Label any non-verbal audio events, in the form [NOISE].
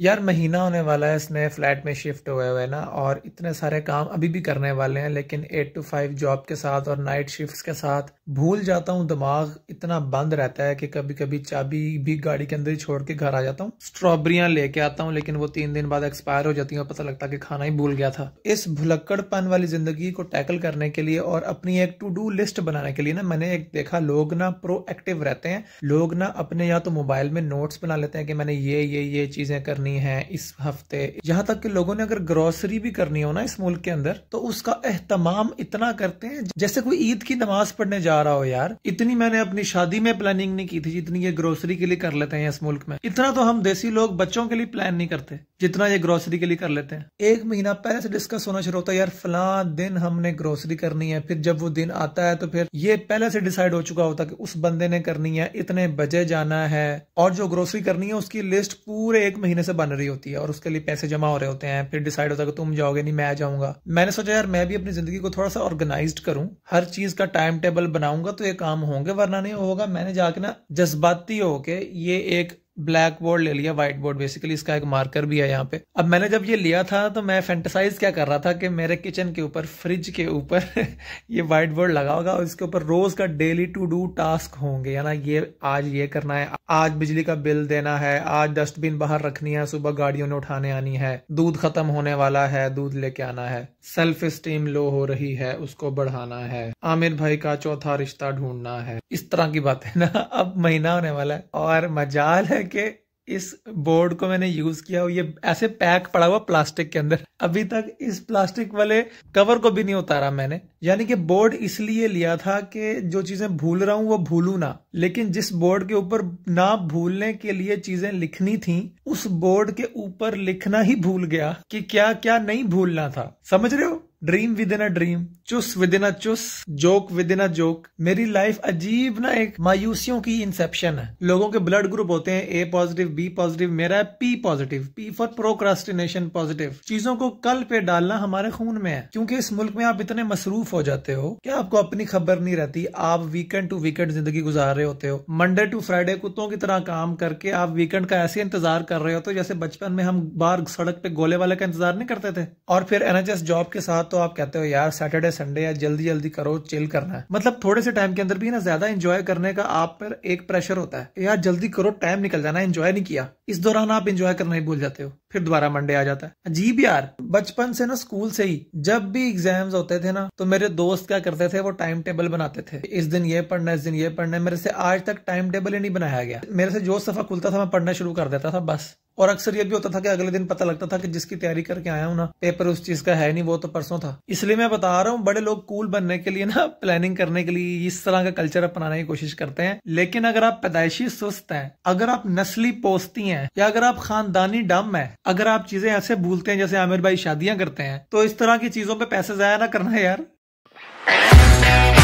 यार महीना होने वाला है इसने फ्लैट में शिफ्ट हुए हुए ना और इतने सारे काम अभी भी करने वाले हैं लेकिन एट टू फाइव जॉब के साथ और नाइट शिफ्ट्स के साथ भूल जाता हूँ दिमाग इतना बंद रहता है कि कभी कभी चाबी भी गाड़ी के अंदर ही छोड़ के घर आ जाता हूँ स्ट्रॉबेरियाँ लेके आता हूँ लेकिन वो तीन दिन बाद एक्सपायर हो जाती है पता लगता है कि खाना ही भूल गया था इस भुलक्कड़पन वाली जिंदगी को टैकल करने के लिए और अपनी एक टू डू लिस्ट बनाने के लिए ना मैंने एक देखा लोग ना प्रोएक्टिव रहते हैं लोग ना अपने या तो मोबाइल में नोट्स बना लेते हैं कि मैंने ये ये ये चीजें करनी करनी है इस हफ्ते यहाँ तक कि लोगों ने अगर ग्रोसरी भी करनी हो ना इस मुल्क के अंदर तो उसका एहतमाम इतना करते हैं जैसे कोई ईद की नमाज पढ़ने जा रहा हो यार इतनी मैंने अपनी शादी में प्लानिंग नहीं की थी जितनी ये ग्रोसरी के लिए कर लेते हैं इस मुल्क में इतना तो हम देसी लोग बच्चों के लिए प्लान नहीं करते जितना ये ग्रोसरी के लिए कर लेते हैं एक महीना पहले से डिस्कस होना शुरू होता है यार फला दिन हमने ग्रोसरी करनी है फिर जब वो दिन आता है तो फिर ये पहले से डिसाइड हो चुका होता कि उस बंदे ने करनी है इतने बजे जाना है और जो ग्रोसरी करनी है उसकी लिस्ट पूरे एक महीने से बन रही होती है और उसके लिए पैसे जमा हो रहे होते हैं फिर डिसाइड होता है कि तुम जाओगे नहीं मैं जाऊंगा मैंने सोचा यार मैं भी अपनी जिंदगी को थोड़ा सा ऑर्गेनाइज करूं हर चीज का टाइम टेबल बनाऊंगा तो ये काम होंगे वरना नहीं होगा मैंने जाके ना जज्बाती होके ये एक ब्लैक बोर्ड ले लिया व्हाइट बोर्ड बेसिकली इसका एक मार्कर भी है यहाँ पे अब मैंने जब ये लिया था तो मैं फैंटेसाइज क्या कर रहा था कि मेरे किचन के ऊपर फ्रिज के ऊपर [LAUGHS] ये व्हाइट बोर्ड लगा होगा और इसके ऊपर रोज का डेली टू डू टास्क होंगे ना ये आज ये करना है आज बिजली का बिल देना है आज डस्टबिन बाहर रखनी है सुबह गाड़ियों ने उठाने आनी है दूध खत्म होने वाला है दूध लेके आना है सेल्फ स्टीम लो हो रही है उसको बढ़ाना है आमिर भाई का चौथा रिश्ता ढूंढना है इस तरह की बात है ना अब महीना होने वाला है और मजाल है करके इस बोर्ड को मैंने यूज किया ये ऐसे पैक पड़ा हुआ प्लास्टिक के अंदर अभी तक इस प्लास्टिक वाले कवर को भी नहीं उतारा मैंने यानी कि बोर्ड इसलिए लिया था कि जो चीजें भूल रहा हूं वो भूलू ना लेकिन जिस बोर्ड के ऊपर ना भूलने के लिए चीजें लिखनी थी उस बोर्ड के ऊपर लिखना ही भूल गया कि क्या क्या नहीं भूलना था समझ रहे हो dream within a dream juice within a juice joke within a joke मेरी लाइफ अजीब ना एक मायूसियों की इंसेप्शन है लोगों के ब्लड ग्रुप होते हैं ए पॉजिटिव बी पॉजिटिव मेरा है P positive P for procrastination positive चीजों को कल पे डालना हमारे खून में है क्योंकि इस मुल्क में आप इतने मसरूफ हो जाते हो क्या आपको अपनी खबर नहीं रहती आप वीकेंड टू वीकेंड जिंदगी गुजार रहे होते हो मंडे टू फ्राइडे कुत्तों की तरह काम करके आप वीकेंड का ऐसे इंतजार कर रहे होते हो जैसे बचपन में हम बाहर सड़क पे गोले वाले का इंतजार नहीं करते थे और फिर एनएचएस जॉब के साथ तो आप कहते हो यार सैटरडे संडे है जल्दी जल्दी करो चिल करना है मतलब थोड़े से टाइम के अंदर भी ना ज्यादा एंजॉय करने का आप पर एक प्रेशर होता है यार जल्दी करो टाइम निकल जाना एंजॉय नहीं किया इस दौरान आप एंजॉय करना ही भूल जाते हो फिर दोबारा मंडे आ जाता है अजीब यार बचपन से ना स्कूल से ही जब भी एग्जाम्स होते थे ना तो मेरे दोस्त क्या करते थे वो टाइम टेबल बनाते थे इस दिन ये पढ़ना इस दिन ये पढ़ना मेरे से आज तक टाइम टेबल ही नहीं बनाया गया मेरे से जो सफा खुलता था मैं पढ़ना शुरू कर देता था बस और अक्सर यह भी होता था कि अगले दिन पता लगता था कि जिसकी तैयारी करके आया हूँ ना पेपर उस चीज का है नहीं वो तो परसों था इसलिए मैं बता रहा हूँ बड़े लोग कूल बनने के लिए ना प्लानिंग [LAUGHS] करने के लिए इस तरह का कल्चर अपनाने की कोशिश करते हैं लेकिन अगर आप पैदाइशी सुस्त हैं अगर आप नस्ली पोस्ती हैं या अगर आप खानदानी डम है अगर आप चीजें ऐसे भूलते हैं जैसे आमिर भाई शादियां करते हैं तो इस तरह की चीजों पर पैसे जया ना करना है यार